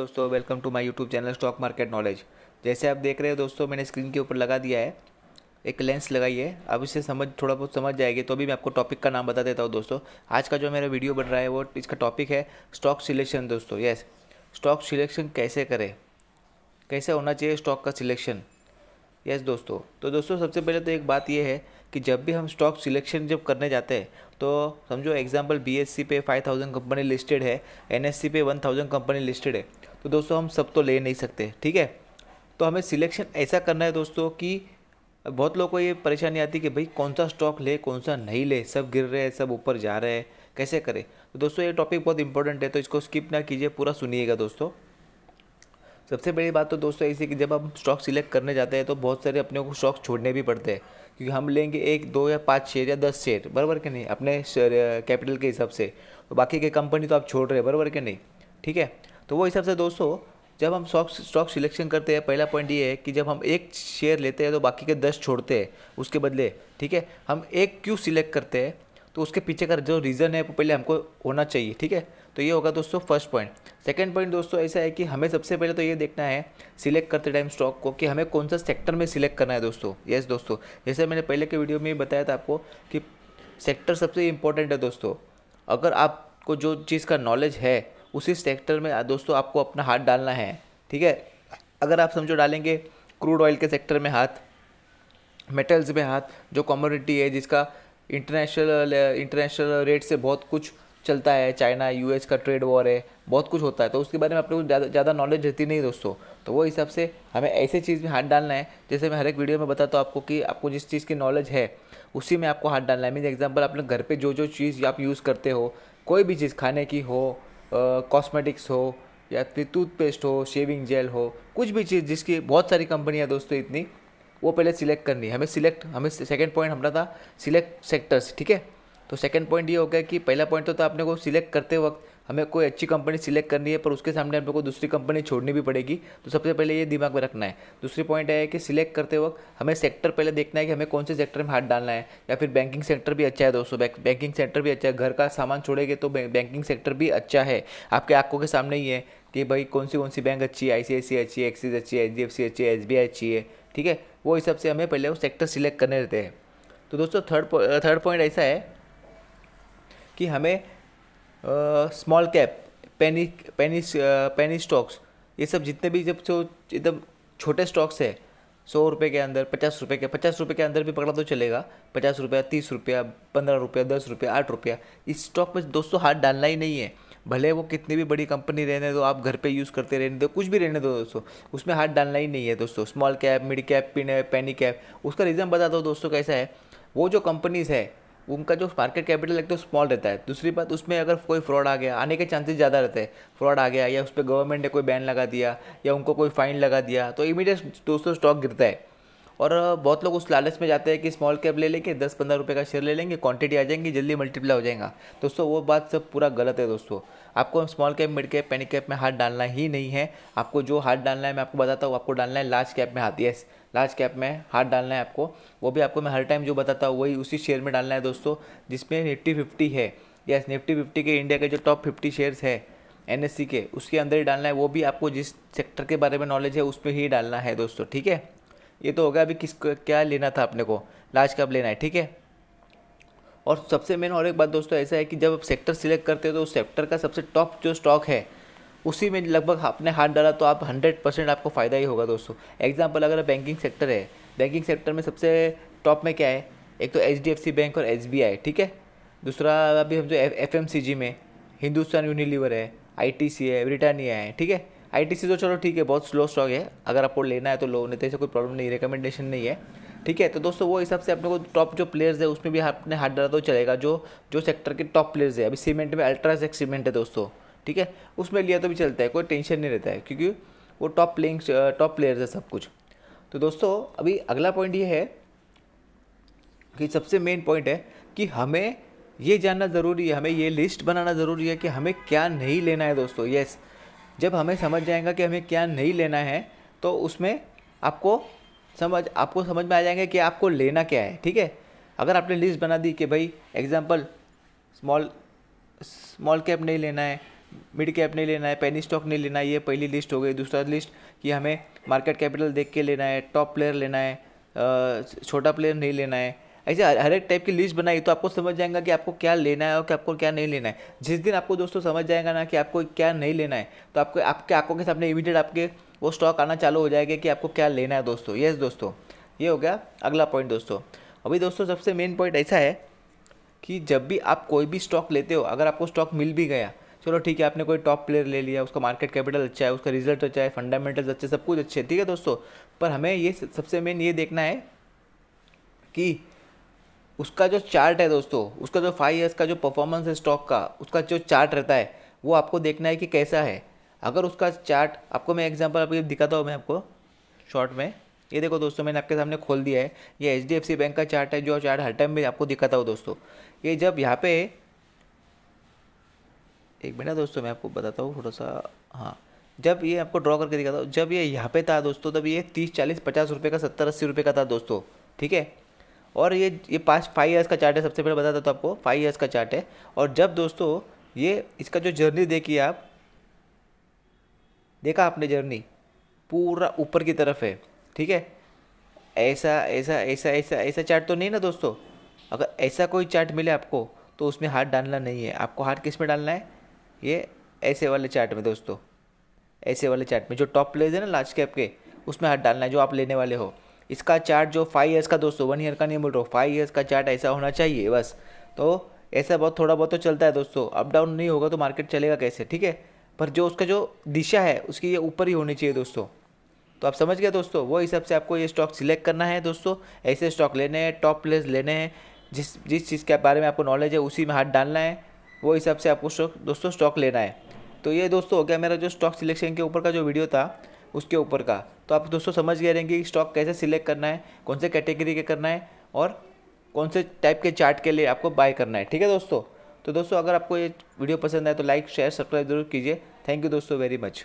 दोस्तों welcome to my YouTube channel stock market knowledge जैसे आप देख रहे हो दोस्तों मैंने स्क्रीन के ऊपर लगा दिया है एक लेंस लगाई है अब इसे समझ थोड़ा बहुत समझ जाएगी तो अभी मैं आपको टॉपिक का नाम बता देता हूँ दोस्तों आज का जो मेरा वीडियो बन रहा है वो इसका टॉपिक है स्टॉक सिलेक्शन दोस्तों यस स्टॉक सिलेक्शन कैसे करें कैसे होना चाहिए स्टॉक का सिलेक्शन यस दोस्तों तो दोस्तों सबसे पहले तो एक बात यह है कि जब भी हम स्टॉक सिलेक्शन जब करने जाते हैं तो समझो एग्जांपल बीएससी पे 5000 कंपनी लिस्टेड है एनएससी पे 1000 कंपनी लिस्टेड है तो दोस्तों हम सब तो ले नहीं सकते ठीक है तो हमें सिलेक्शन ऐसा करना है दोस्तों कि बहुत लोगों को ये परेशानी आती है कि भाई कौन सा स्टॉक ले कौन सा नहीं ले सब गिर रहे हैं सब ऊपर जा रहे हैं कैसे करें तो दोस्तों ये टॉपिक बहुत इंपॉर्टेंट है तो इसको स्किप ना कीजिए पूरा सुनिएगा दोस्तों सबसे बड़ी बात तो दोस्तों ऐसी कि जब हम स्टॉक सिलेक्ट करने जाते हैं तो बहुत सारे अपने को स्टॉक छोड़ने भी पड़ते हैं क्योंकि हम लेंगे एक दो या पाँच शेयर या दस शेयर बराबर के नहीं अपने कैपिटल के हिसाब से तो बाकी के कंपनी तो आप छोड़ रहे हैं बराबर के नहीं ठीक है तो वो हिसाब से दोस्तों जब हम स्टॉक स्टॉक सिलेक्शन करते हैं पहला पॉइंट ये है कि जब हम एक शेयर लेते हैं तो बाकी के दस छोड़ते हैं उसके बदले ठीक है हम एक क्यों सिलेक्ट करते हैं तो उसके पीछे का जो रीज़न है वो पहले हमको होना चाहिए ठीक है तो ये होगा दोस्तों फर्स्ट पॉइंट सेकंड पॉइंट दोस्तों ऐसा है कि हमें सबसे पहले तो ये देखना है सिलेक्ट करते टाइम स्टॉक को कि हमें कौन सा सेक्टर में सिलेक्ट करना है दोस्तों यस दोस्तों जैसे मैंने पहले के वीडियो में बताया था आपको कि सेक्टर सबसे इम्पोर्टेंट है दोस्तों अगर आपको जो चीज़ का नॉलेज है उसी सेक्टर में दोस्तों आपको अपना हाथ डालना है ठीक है अगर आप समझो डालेंगे क्रूड ऑयल के सेक्टर में हाथ मेटल्स में हाथ जो कम्युनिटी है जिसका इंटरनेशनल इंटरनेशनल रेट से बहुत कुछ चलता है चाइना यूएस का ट्रेड वॉर है बहुत कुछ होता है तो उसके बारे में लोगों को ज़्यादा ज़्यादा नॉलेज रहती नहीं दोस्तों तो वो हिसाब से हमें ऐसे चीज़ में हाथ डालना है जैसे मैं हर एक वीडियो में बताता हूँ आपको कि आपको जिस चीज़ की नॉलेज है उसी में आपको हाथ डालना है मीन एग्जाम्पल अपने घर पर जो जो चीज़ आप यूज़ करते हो कोई भी चीज़ खाने की हो कॉस्मेटिक्स हो या फिर टूथपेस्ट हो शेविंग जेल हो कुछ भी चीज़ जिसकी बहुत सारी कंपनियाँ दोस्तों इतनी वो पहले सिलेक्ट करनी है हमें सिलेक्ट हमें सेकेंड पॉइंट हमारा था सिलेक्ट सेक्टर्स ठीक है तो सेकेंड पॉइंट ये हो गया कि पहला पॉइंट तो था अपने को सिलेक्ट करते वक्त हमें कोई अच्छी कंपनी सिलेक्ट करनी है पर उसके सामने को दूसरी कंपनी छोड़नी भी पड़ेगी तो सबसे पहले ये दिमाग में रखना है दूसरी पॉइंट है कि सिलेक्ट करते वक्त हमें सेक्टर पहले देखना है कि हमें कौन से सेक्टर में हाथ डालना है या फिर बैंकिंग सेक्टर भी अच्छा है दोस्तों बैंकिंग सेक्टर भी अच्छा है घर का सामान छोड़ेंगे तो बैंकिंग सेक्टर भी अच्छा है आपके आंखों के सामने ही है कि भाई कौन सी कौन सी बैंक अच्छी है आई अच्छी है एक्सिस अच्छी है एच डी एफ सी अच्छी है एस बी आई अच्छी है ठीक है वो हिसाब से हमें पहले वो सेक्टर सिलेक्ट करने रहते हैं तो दोस्तों थर्ड थर्ड पॉइंट ऐसा है कि हमें small cap penny penny penny stocks ये सब जितने भी जब जो एकदम छोटे स्टॉक्स है सौ रुपये के अंदर पचास रुपये के पचास रुपये के अंदर भी पकड़ा तो चलेगा पचास रुपया तीस रुपया पंद्रह रुपया दस रुपया आठ रुपया इस स्टॉक में दोस्तों हाथ डालना ही नहीं है भले वो कितनी भी बड़ी कंपनी रहने दो आप घर पे यूज़ करते रहने दो कुछ भी रहने दो दोस्तों उसमें हाथ डालना ही नहीं है दोस्तों स्मॉल कैप मिड कैप पिन पैनी कैप उसका रीज़न बता दो दोस्तों कैसा है वो जो कंपनीज़ है उनका जो मार्केट कैपिटल एक तो स्मॉल रहता है दूसरी बात उसमें अगर कोई फ्रॉड आ गया आने के चांसेस ज़्यादा रहते हैं फ्रॉड आ गया या उस पर गवर्नमेंट ने कोई बैन लगा दिया या उनको कोई फ़ाइन लगा दिया तो इमीडिएट दोस्तों स्टॉक गिरता है और बहुत लोग उस लालच में जाते हैं कि स्मॉल कैप ले लेंगे दस पंद्रह रुपये का शेयर ले लेंगे क्वांटिटी आ जाएंगी जल्दी मल्टीप्लाई हो जाएगा दोस्तों वो बात सब पूरा गलत है दोस्तों आपको small cap mid cap penny cap में हाथ डालना ही नहीं है आपको जो हाथ डालना है मैं आपको बताता हूँ आपको डालना है लार्ज कैप में हाथ यस लार्ज कैप में हाथ डालना है आपको वो भी आपको मैं हर टाइम जो बताता हूँ वही उसी शेयर में डालना है दोस्तों जिसमें निफ्टी फिफ्टी है यस निफ्टी फिफ्टी के इंडिया के जो टॉप फिफ्टी शेयर्स है एन के उसके अंदर ही डालना है वो भी आपको जिस सेक्टर के बारे में नॉलेज है उसमें ही डालना है दोस्तों ठीक है ये तो हो गया अभी किस क्या लेना था अपने को लास्ट कब लेना है ठीक है और सबसे मेन और एक बात दोस्तों ऐसा है कि जब आप सेक्टर सिलेक्ट करते हो तो उस सेक्टर का सबसे टॉप जो स्टॉक है उसी में लगभग आपने हाथ डाला तो आप हंड्रेड परसेंट आपको फ़ायदा ही होगा दोस्तों एग्जाम्पल अगर बैंकिंग सेक्टर है बैंकिंग सेक्टर में सबसे टॉप में क्या है एक तो एच बैंक और एस ठीक है दूसरा अभी हम जो एफ में हिंदुस्तान यूनिलीवर है आई है ब्रिटानिया है ठीक है आई तो चलो ठीक है बहुत स्लो स्टॉक है अगर आपको लेना है तो लो नहीं तो ऐसे कोई प्रॉब्लम नहीं रिकमेंडेशन नहीं है ठीक है तो दोस्तों वो हिसाब से अपने को टॉप जो प्लेयर्स है उसमें भी आपने हाथ डाला तो चलेगा जो जो सेक्टर के टॉप प्लेयर्स है अभी सीमेंट में अल्ट्राजेक सीमेंट है दोस्तों ठीक है उसमें लिया तो भी चलता है कोई टेंशन नहीं रहता है क्योंकि वो टॉप प्लेइंग टॉप प्लेयर्स है सब कुछ तो दोस्तों अभी अगला पॉइंट ये है कि सबसे मेन पॉइंट है कि हमें ये जानना ज़रूरी है हमें ये लिस्ट बनाना ज़रूरी है कि हमें क्या नहीं लेना है दोस्तों येस yes, जब हमें समझ जाएगा कि हमें क्या नहीं लेना है तो उसमें आपको समझ आपको समझ में आ जाएंगे कि आपको लेना क्या है ठीक है अगर आपने लिस्ट बना दी कि भाई एग्जाम्पल स्मॉल स्मॉल कैप नहीं लेना है मिड कैप नहीं लेना है पेनी स्टॉक नहीं लेना है ये पहली लिस्ट हो गई दूसरा लिस्ट कि हमें मार्केट कैपिटल देख के लेना है टॉप प्लेयर लेना है छोटा प्लेयर नहीं लेना है ऐसे हर एक टाइप की लिस्ट बनाई तो आपको समझ जाएगा कि आपको क्या लेना है और आपको क्या नहीं लेना है जिस दिन आपको दोस्तों समझ जाएगा ना कि आपको क्या नहीं लेना है तो आपको आपके आंखों के सामने इमीडिएट आपके वो स्टॉक आना चालू हो जाएगा कि आपको क्या लेना है दोस्तों येस दोस्तों ये हो गया अगला पॉइंट दोस्तों अभी दोस्तों सबसे मेन पॉइंट ऐसा है कि जब भी आप कोई भी स्टॉक लेते हो अगर आपको स्टॉक मिल भी गया चलो ठीक है आपने कोई टॉप प्लेयर ले लिया उसका मार्केट कैपिटल अच्छा है उसका रिजल्ट अच्छा है फंडामेंटल्स अच्छे सब कुछ अच्छे ठीक है दोस्तों पर हमें ये सबसे मेन ये देखना है कि उसका जो चार्ट है दोस्तों उसका जो फाइव ईयर्स का जो परफॉर्मेंस है स्टॉक का उसका जो चार्ट रहता है वो आपको देखना है कि कैसा है अगर उसका चार्ट आपको मैं एग्जांपल आपको दिखाता हूँ मैं आपको शॉर्ट में ये देखो दोस्तों मैंने आपके सामने खोल दिया है ये एच बैंक का चार्ट है जो चार्ट हर टाइम में आपको दिखाता हूँ दोस्तों ये जब यहाँ पे एक मिनट दोस्तों मैं आपको बताता हूँ थोड़ा सा हाँ जब ये आपको ड्रॉ करके दिखाता हूँ जब ये यहाँ पे था दोस्तों तब ये तीस चालीस पचास रुपये का सत्तर अस्सी रुपये का था दोस्तों ठीक है और ये ये पाँच फाइव ईयर्स का चार्ट है सबसे पहले बताता तो आपको फाइव ईयर्स का चार्ट है और जब दोस्तों ये इसका जो जर्नी देखिए आप देखा आपने जर्नी पूरा ऊपर की तरफ है ठीक है ऐसा ऐसा ऐसा ऐसा ऐसा चार्ट तो नहीं ना दोस्तों अगर ऐसा कोई चार्ट मिले आपको तो उसमें हाथ डालना नहीं है आपको हाथ किस में डालना है ये ऐसे वाले चार्ट में दोस्तों ऐसे वाले चार्ट में जो टॉप प्लेज है ना लार्ज कैप के उसमें हाथ डालना है जो आप लेने वाले हो इसका चार्ट जो फाइव ईयर्स का दोस्तों वन ईयर का नहीं बोल रहा हूँ फाइव ईयर्स का चार्ट ऐसा होना चाहिए बस तो ऐसा बहुत थोड़ा बहुत तो चलता है दोस्तों अप डाउन नहीं होगा तो मार्केट चलेगा कैसे ठीक है पर जो उसका जो दिशा है उसकी ये ऊपर ही होनी चाहिए दोस्तों तो आप समझ गए दोस्तों वो हिसाब से आपको ये स्टॉक सिलेक्ट करना है दोस्तों ऐसे स्टॉक लेने हैं टॉप प्लेस लेने हैं जिस जिस चीज़ के बारे में आपको नॉलेज है उसी में हाथ डालना है वो हिसाब से आपको दोस्तों स्टॉक लेना है तो ये दोस्तों हो गया मेरा जो स्टॉक सिलेक्शन के ऊपर का जो वीडियो था उसके ऊपर का तो आप दोस्तों समझ गए रहेंगे कि स्टॉक कैसे सिलेक्ट करना है कौन से कैटेगरी के करना है और कौन से टाइप के चार्ट के लिए आपको बाय करना है ठीक है दोस्तों तो दोस्तों अगर आपको ये वीडियो पसंद आए तो लाइक शेयर सब्सक्राइब जरूर कीजिए थैंक यू दोस्तों वेरी मच